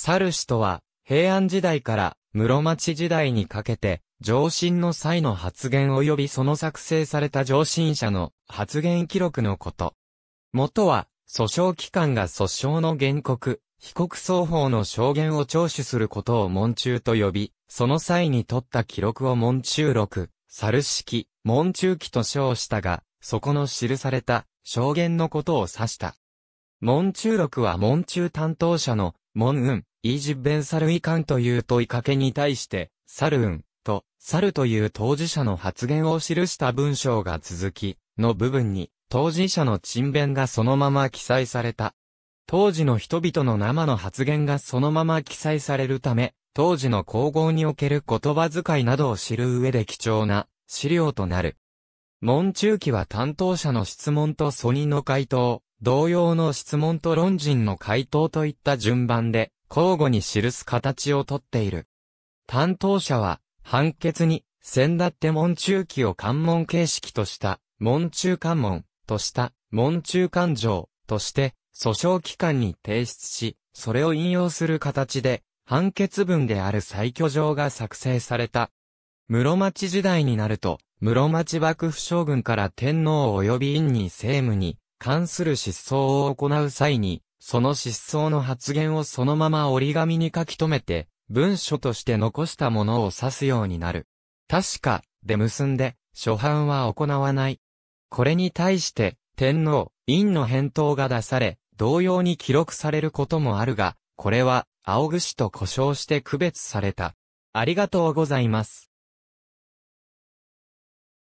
サル氏とは、平安時代から室町時代にかけて、上申の際の発言及びその作成された上申者の発言記録のこと。元は、訴訟機関が訴訟の原告、被告双方の証言を聴取することを門中と呼び、その際に取った記録を門中録、猿式、門中記と称したが、そこの記された証言のことを指した。門中録は門中担当者の門運、イージッベンサルイカンという問いかけに対して、サルーンとサルという当事者の発言を記した文章が続き、の部分に、当事者の陳弁がそのまま記載された。当時の人々の生の発言がそのまま記載されるため、当時の皇后における言葉遣いなどを知る上で貴重な資料となる。門中期は担当者の質問とニーの回答、同様の質問と論人の回答といった順番で交互に記す形をとっている。担当者は、判決に、先立って門中記を関門形式とした、門中関門、とした、門中関条、として、訴訟機関に提出し、それを引用する形で、判決文である再挙状が作成された。室町時代になると、室町幕府将軍から天皇及び院に政務に関する失踪を行う際に、その失踪の発言をそのまま折り紙に書き留めて、文書として残したものを指すようになる。確か、で結んで、初版は行わない。これに対して、天皇、院の返答が出され、同様に記録されることもあるが、これは、青串と呼称して区別された。ありがとうございます。